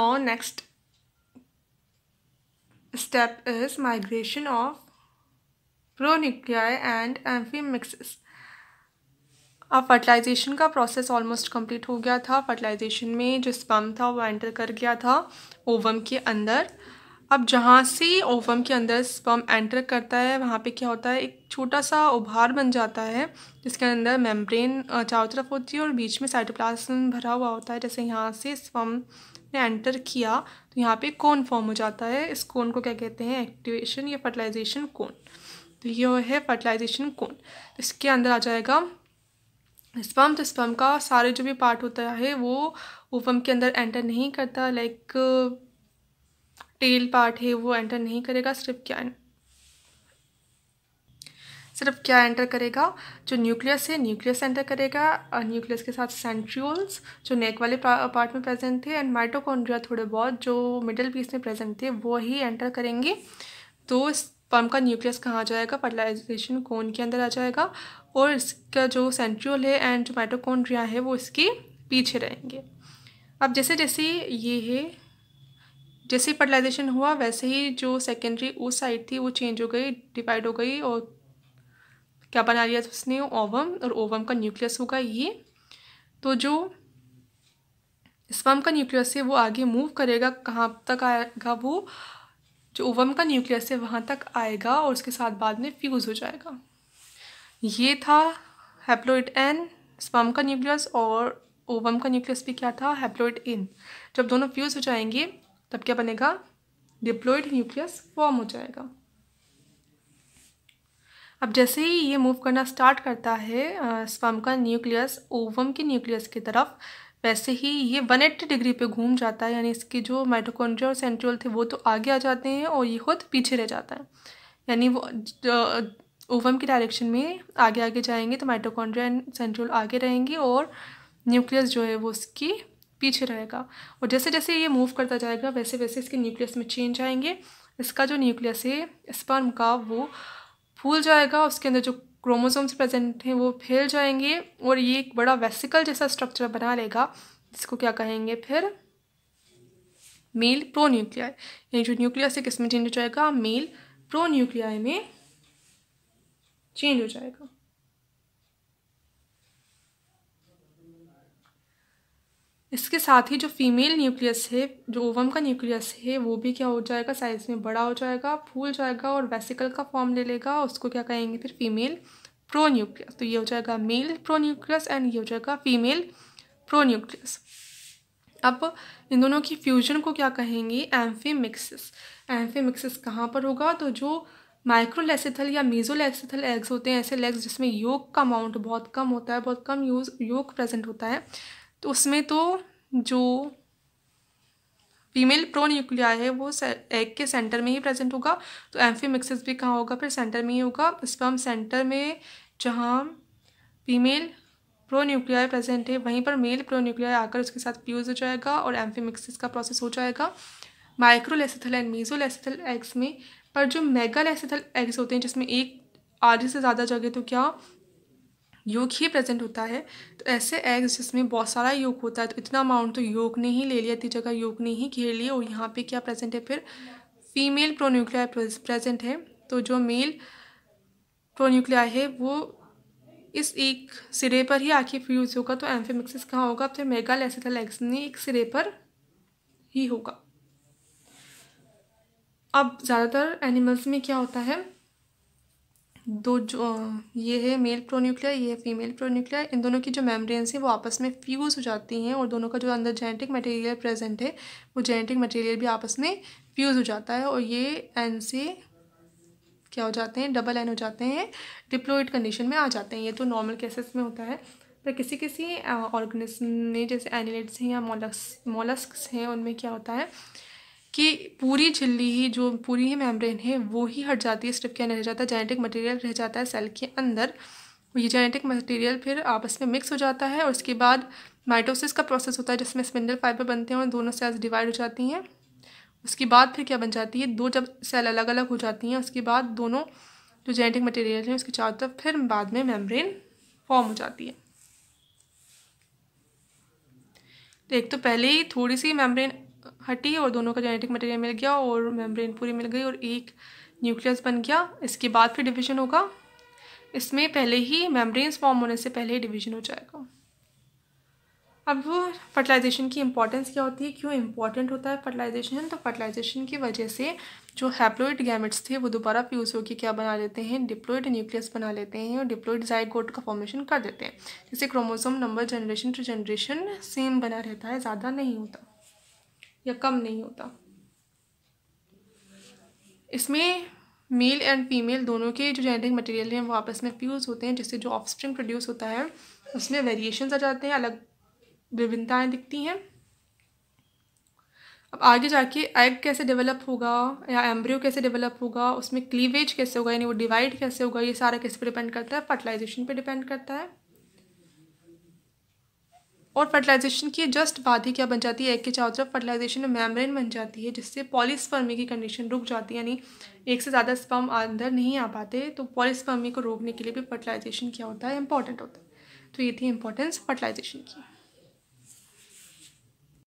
Now next step is migration of pronuclei and amphimixes अब fertilization का process almost complete हो गया था फर्टिलाइजेशन में जो स्पम था वो एंटर कर गया था ओवम के अंदर अब जहाँ से ओवम के अंदर स्पम एंटर करता है वहाँ पे क्या होता है एक छोटा सा उभार बन जाता है जिसके अंदर मेम्ब्रेन चारों तरफ होती है और बीच में साइटोप्लाज्म भरा हुआ होता है जैसे यहाँ से स्पम ने एंटर किया तो यहाँ पे कौन फॉर्म हो जाता है इस कौन को क्या कहते हैं एक्टिवेशन या फर्टिलाइजेशन कौन तो ये है फर्टिलाइजेशन कौन इसके अंदर आ जाएगा स्पम तो स्पम का सारे जो भी पार्ट होता है वो ओवम के अंदर एंटर नहीं करता लाइक टेल पार्ट है वो एंटर नहीं करेगा सिर्फ क्या सिर्फ क्या एंटर करेगा जो न्यूक्लियस है न्यूक्लियस एंटर करेगा न्यूक्लियस के साथ सेंट्रियोल्स जो नेक वाले पार्ट में प्रेजेंट थे एंड माइटोकॉन्ड्रिया थोड़े बहुत जो मिडिल पीस में प्रेजेंट थे वो ही एंटर करेंगे तो इस पम का न्यूक्लियस कहाँ जाएगा फर्टिलाइजेशन कौन के अंदर आ जाएगा और इसका जो सेंट्रियोल है एंड जो माइटोकॉन्ड्रिया है वो इसके पीछे रहेंगे अब जैसे जैसे ये है जैसे फर्टिलाइजेशन हुआ वैसे ही जो सेकेंडरी उस साइड थी वो चेंज हो गई डिवाइड हो गई और क्या बना लिया था उसने ओवम और ओवम का न्यूक्लियस होगा ये तो जो स्पर्म का न्यूक्लियस है वो आगे मूव करेगा कहाँ तक आएगा वो जो ओवम का न्यूक्लियस है वहाँ तक आएगा और उसके साथ बाद में फ्यूज़ हो जाएगा ये था हैप्लोइड एन स्पर्म का न्यूक्लियस और ओवम का न्यूक्लियस भी क्या था हैप्लोइड इन जब दोनों फ्यूज़ हो जाएंगे तब क्या बनेगा डिप्लोइड न्यूक्लियस फॉर्म हो जाएगा अब जैसे ही ये मूव करना स्टार्ट करता है स्वम का न्यूक्लियस ओवम के न्यूक्लियस की तरफ वैसे ही ये वन एट्टी डिग्री पे घूम जाता है यानी इसके जो माइटोकॉन्ड्रिया और सेंट्रोल थे वो तो आगे आ जाते हैं और ये खुद पीछे रह जाता है यानी वो ओवम की डायरेक्शन में आगे आगे जाएंगे तो माइटोकॉन्ड्रिया एंड सेंट्रोल आगे रहेंगे और न्यूक्लियस जो है वो उसकी पीछे रहेगा और जैसे जैसे ये मूव करता जाएगा वैसे वैसे इसके न्यूक्लियस में चेंज आएंगे इसका जो न्यूक्लियस है स्पर्म का वो फूल जाएगा उसके अंदर जो क्रोमोसोम्स प्रेजेंट हैं वो फैल जाएंगे और ये एक बड़ा वेसिकल जैसा स्ट्रक्चर बना लेगा जिसको क्या कहेंगे फिर मेल प्रो न्यूक्लियाई यानी जो न्यूक्लियस से किसमें चेंज हो जाएगा मेल प्रो न्यूक्लियाई में चेंज हो जाएगा इसके साथ ही जो फीमेल न्यूक्लियस है जो ओवम का न्यूक्लियस है वो भी क्या हो जाएगा साइज़ में बड़ा हो जाएगा फूल जाएगा और वेसिकल का फॉर्म ले लेगा उसको क्या कहेंगे फिर फीमेल प्रो न्यूक्लियस तो ये हो जाएगा मेल प्रो न्यूक्लियस एंड ये हो जाएगा फीमेल प्रो न्यूक्लियस अब इन दोनों की फ्यूजन को क्या कहेंगे एम्फीमिक्सिस एम्फीमिक्सिस कहाँ पर होगा तो जो माइक्रोलेसिथल या मीजोलेसिथल एग्स होते हैं ऐसे लेग्स जिसमें योग का अमाउंट बहुत कम होता है बहुत कम यूज योग प्रेजेंट होता है तो उसमें तो जो फीमेल प्रो न्यूक्लिया है वो एग के सेंटर में ही प्रेजेंट होगा तो एम्फी मिक्सिस भी कहाँ होगा फिर सेंटर में ही होगा स्पर्म सेंटर में जहाँ फीमेल प्रो न्यूक्लिया प्रेजेंट है वहीं पर मेल प्रो न्यूक्लिया आकर उसके साथ फ्यूज हो जाएगा और एम्फी मिक्सिस का प्रोसेस हो जाएगा माइक्रोलेसिथल एंड मेजोलेसिथल एग्स में पर जो मेगा लेसिथल एग्स होते हैं जिसमें एक आधे से ज़्यादा जगह तो क्या योग ही प्रेजेंट होता है तो ऐसे एग्स जिसमें बहुत सारा योग होता है तो इतना अमाउंट तो योग ने ही ले लिया इतनी जगह योग ने ही घेर लिया और यहाँ पे क्या प्रेजेंट है फिर फीमेल प्रोन्यूक्लिया प्रेजेंट है तो जो मेल प्रोन्यूक्लिया है वो इस एक सिरे पर ही आखिर फ्यूज होगा तो एम्फेमिक्सिस कहाँ होगा फिर मेगा नहीं एक सिरे पर ही होगा अब ज़्यादातर एनिमल्स में क्या होता है दो जो ये है मेल प्रोन्यूक्लियर ये है फीमेल प्रोन्यूक्लियर इन दोनों की जो मेम्ब्रेन्स हैं वो आपस में फ्यूज़ हो जाती हैं और दोनों का जो अंदर जेनेटिक मटेरियल प्रेजेंट है वो जेनेटिक मटेरियल भी आपस में फ्यूज़ हो जाता है और ये एन से क्या हो जाते हैं डबल एन हो जाते हैं डिप्लोइड कंडीशन में आ जाते हैं ये तो नॉर्मल केसेस में होता है पर किसी किसी ऑर्गेनिज्म uh, में जैसे एनिलेट्स हैं या मोलस्क मोलस्क हैं उनमें क्या होता है कि पूरी झिल्ली ही जो पूरी ही मेम्ब्रेन है वो ही हट जाती है स्ट्रिप क्या नहीं रह जाता जेनेटिक मटेरियल रह जाता है सेल के अंदर ये जेनेटिक मटेरियल फिर आपस में मिक्स हो जाता है और उसके बाद माइटोसिस का प्रोसेस होता है जिसमें स्पिंडल फाइबर बनते हैं और दोनों सेल्स डिवाइड हो जाती हैं उसके बाद फिर क्या बन जाती है दो जब सेल अलग अलग हो जाती हैं उसके बाद दोनों जो जेनेटिक मटेरियल हैं उसके चारों तरफ फिर बाद में मेम्ब्रेन फॉर्म हो जाती है तो एक तो पहले ही थोड़ी सी मेम्ब्रेन हटी और दोनों का जेनेटिक मटेरियल मिल गया और मेम्ब्रेन पूरी मिल गई और एक न्यूक्लियस बन गया इसके बाद फिर डिवीजन होगा इसमें पहले ही मेम्ब्रेन फॉर्म होने से पहले ही डिवीजन हो जाएगा अब फर्टिलाइजेशन की इम्पॉर्टेंस क्या होती है क्यों इम्पॉर्टेंट होता है फर्टिलाइजेशन तो फर्टिलाइजेशन की वजह से जो हैप्लोइड गैमेट्स थे वो दोबारा फ्यूज़ होकर क्या बना लेते हैं डिप्लोइड न्यूक्लियस बना लेते हैं और डिप्लोइड जाइगोट का फॉर्मेशन कर देते हैं जैसे chromosome number generation to generation same बना रहता है ज़्यादा नहीं होता या कम नहीं होता इसमें मेल एंड फीमेल दोनों के जो जेनेटिक मटेरियल हैं वो आपस में फ्यूज़ होते हैं जिससे जो ऑफस्प्रिंग प्रोड्यूस होता है उसमें वेरिएशन आ जाते हैं अलग विभिन्नताएँ दिखती हैं अब आगे जाके एग कैसे डेवलप होगा या एम्ब्रियो कैसे डेवलप होगा उसमें क्लीवेज कैसे होगा यानी वो डिवाइड कैसे होगा ये सारा किस पर डिपेंड करता है फर्टिलाइजेशन पर डिपेंड करता है और फर्टिलाइजेशन के जस्ट बाद ही क्या बन जाती है एग के चारों तरफ फर्टिलाइजेशन मेम्ब्रेन बन जाती है जिससे पॉलिसफर्मी की कंडीशन रुक जाती है यानी एक से ज़्यादा स्पर्म अंदर नहीं आ पाते तो पॉलिसफर्मी को रोकने के लिए भी फर्टिलाइजेशन क्या होता है इंपॉर्टेंट होता है तो ये थी इंपॉर्टेंस फर्टिलाइजेशन की